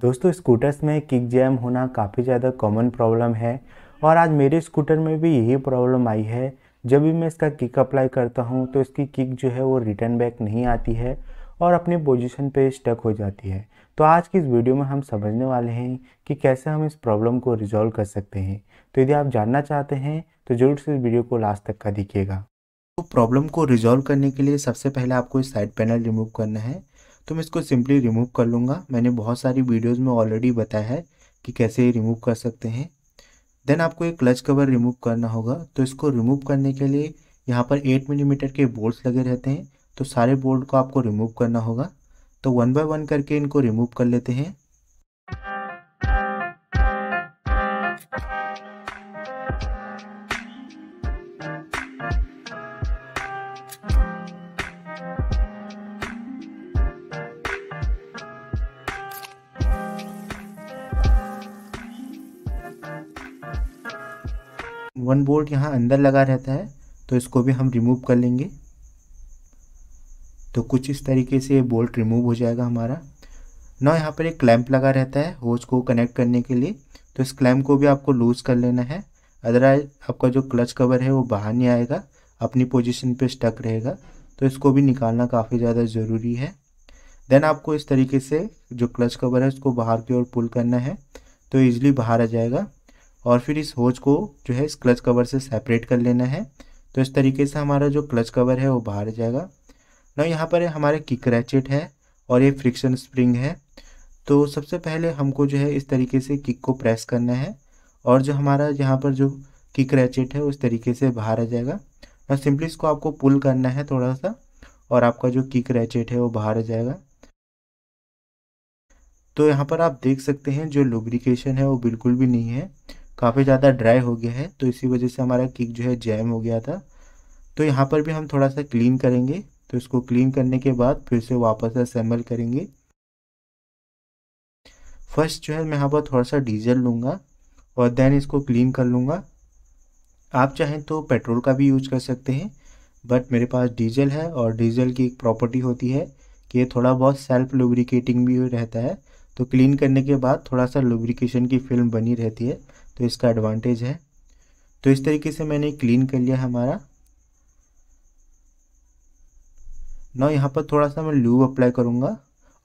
दोस्तों स्कूटर्स में kick jam होना काफ़ी ज़्यादा कॉमन प्रॉब्लम है और आज मेरे स्कूटर में भी यही प्रॉब्लम आई है जब भी मैं इसका किक अप्लाई करता हूँ तो इसकी किक जो है वो रिटर्न बैक नहीं आती है और अपनी पोजीशन पे स्टक हो जाती है तो आज की इस वीडियो में हम समझने वाले हैं कि कैसे हम इस प्रॉब्लम को रिजॉल्व कर सकते हैं तो यदि आप जानना चाहते हैं तो ज़रूर से इस वीडियो को लास्ट तक का देखिएगा तो प्रॉब्लम को रिजॉल्व करने के लिए सबसे पहले आपको इस साइड पैनल रिमूव करना है तो मैं इसको सिंपली रिमूव कर लूँगा मैंने बहुत सारी वीडियोज़ में ऑलरेडी बताया है कि कैसे रिमूव कर सकते हैं देन आपको एक क्लच कवर रिमूव करना होगा तो इसको रिमूव करने के लिए यहाँ पर 8 मिलीमीटर के बोल्ट्स लगे रहते हैं तो सारे बोल्ट को आपको रिमूव करना होगा तो वन बाय वन करके इनको रिमूव कर लेते हैं वन बोल्ट यहाँ अंदर लगा रहता है तो इसको भी हम रिमूव कर लेंगे तो कुछ इस तरीके से ये बोल्ट रिमूव हो जाएगा हमारा ना यहाँ पर एक क्लैम्प लगा रहता है होज को कनेक्ट करने के लिए तो इस क्लैम्प को भी आपको लूज़ कर लेना है अदरवाइज आपका जो क्लच कवर है वो बाहर नहीं आएगा अपनी पोजीशन पे स्टक रहेगा तो इसको भी निकालना काफ़ी ज़्यादा ज़रूरी है देन आपको इस तरीके से जो क्लच कवर है उसको बाहर की ओर पुल करना है तो ईज़िली बाहर आ जाएगा और फिर इस होज को जो है इस क्लच कवर से सेपरेट कर लेना है तो इस तरीके से हमारा जो क्लच कवर है वो बाहर जाएगा ना यहाँ पर हमारे किक रैचेट है और ये फ्रिक्शन स्प्रिंग है तो सबसे पहले हमको जो है इस तरीके से किक को प्रेस करना है और जो हमारा यहाँ पर जो किक रैचेट है उस तरीके से बाहर आ जाएगा ना सिंपली इसको आपको पुल करना है थोड़ा सा और आपका जो किक रैचेट है वो बाहर आ जाएगा तो यहाँ पर आप देख सकते हैं जो लुब्रिकेशन है वो बिल्कुल भी नहीं है काफ़ी ज़्यादा ड्राई हो गया है तो इसी वजह से हमारा केक जो है जैम हो गया था तो यहाँ पर भी हम थोड़ा सा क्लीन करेंगे तो इसको क्लीन करने के बाद फिर से वापस असेंबल करेंगे फर्स्ट जो है मैं यहाँ पर थोड़ा सा डीजल लूँगा और देन इसको क्लीन कर लूँगा आप चाहें तो पेट्रोल का भी यूज कर सकते हैं बट मेरे पास डीजल है और डीजल की एक प्रॉपर्टी होती है कि ये थोड़ा बहुत सेल्फ लुब्रिकेटिंग भी रहता है तो क्लीन करने के बाद थोड़ा सा लुब्रिकेशन की फिल्म बनी रहती है तो इसका एडवांटेज है तो इस तरीके से मैंने क्लीन कर लिया हमारा ना यहाँ पर थोड़ा सा मैं लूब अप्लाई करूँगा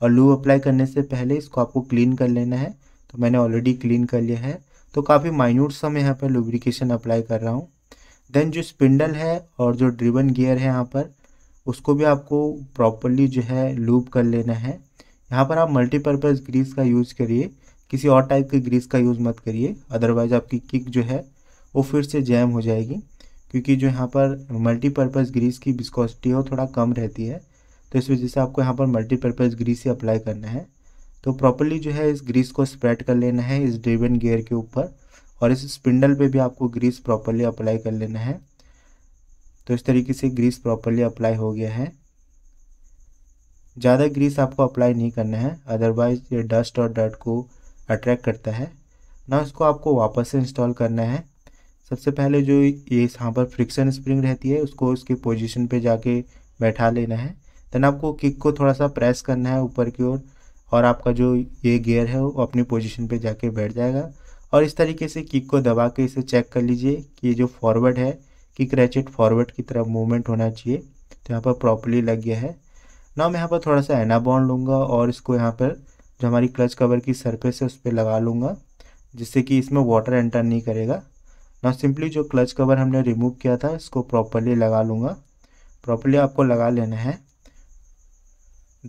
और लूब अप्लाई करने से पहले इसको आपको क्लीन कर लेना है तो मैंने ऑलरेडी क्लीन कर लिया है तो काफ़ी माइन्यूट सा मैं यहाँ पर लुब्रिकेशन अप्लाई कर रहा हूँ देन जो स्पिंडल है और जो ड्रिवन गियर है यहाँ पर उसको भी आपको प्रॉपरली जो है लूप कर लेना है यहाँ पर आप मल्टीपर्पज़ ग्रीस का यूज़ करिए किसी और टाइप के ग्रीस का यूज़ मत करिए अदरवाइज़ आपकी किक जो है वो फिर से जैम हो जाएगी क्योंकि जो यहाँ पर मल्टीपर्पज़ ग्रीस की बिस्कॉसिटी है थोड़ा कम रहती है तो इस वजह से आपको यहाँ पर मल्टीपर्पज़ ग्रीस ही अप्लाई करना है तो प्रॉपरली जो है इस ग्रीस को स्प्रेड कर लेना है इस ड्रिवन गियर के ऊपर और इस स्पिंडल पे भी आपको ग्रीस प्रॉपरली अप्लाई कर लेना है तो इस तरीके से ग्रीस प्रॉपरली अप्लाई हो गया है ज़्यादा ग्रीस आपको अप्लाई नहीं करना है अदरवाइज़ ये डस्ट और डर्ट को अट्रैक्ट करता है ना इसको आपको वापस से इंस्टॉल करना है सबसे पहले जो ये यहाँ पर फ्रिक्शन स्प्रिंग रहती है उसको उसके पोजीशन पे जाके बैठा लेना है देन आपको किक को थोड़ा सा प्रेस करना है ऊपर की ओर और, और आपका जो ये गियर है वो अपनी पोजीशन पे जाके बैठ जाएगा और इस तरीके से किक को दबा के इसे चेक कर लीजिए कि ये जो फॉरवर्ड है किक रैचेट फॉरवर्ड की तरफ मूवमेंट होना चाहिए तो यहाँ पर प्रॉपरली लग गया है ना मैं यहाँ पर थोड़ा सा एनाबॉन लूँगा और इसको यहाँ पर जो हमारी क्लच कवर की सरफेस है उस पर लगा लूँगा जिससे कि इसमें वाटर एंटर नहीं करेगा ना सिंपली जो क्लच कवर हमने रिमूव किया था इसको प्रॉपरली लगा लूँगा प्रॉपरली आपको लगा लेना है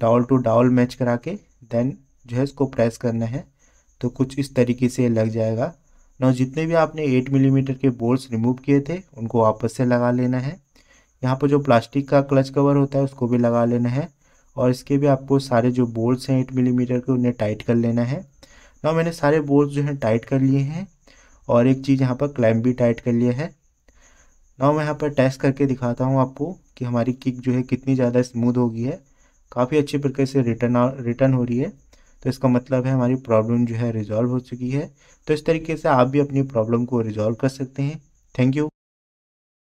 डाउल टू डाउल मैच करा के देन जो है इसको प्रेस करना है तो कुछ इस तरीके से लग जाएगा ना जितने भी आपने एट मिलीमीटर के बोल्ट्स रिमूव किए थे उनको वापस से लगा लेना है यहाँ पर जो प्लास्टिक का क्लच कवर होता है उसको भी लगा लेना है और इसके भी आपको सारे जो बोल्ट्स हैं एट मिलीमीटर के उन्हें टाइट कर लेना है ना मैंने सारे बोल्ट जो हैं टाइट कर लिए हैं और एक चीज़ यहाँ पर क्लैम्प भी टाइट कर लिया है ना मैं यहाँ पर टेस्ट करके दिखाता हूँ आपको कि हमारी किक जो है कितनी ज़्यादा स्मूथ हो गई है काफ़ी अच्छी प्रकार से रिटर्न रिटर्न हो रही है तो इसका मतलब है हमारी प्रॉब्लम जो है रिजॉल्व हो चुकी है तो इस तरीके से आप भी अपनी प्रॉब्लम को रिजॉल्व कर सकते हैं थैंक यू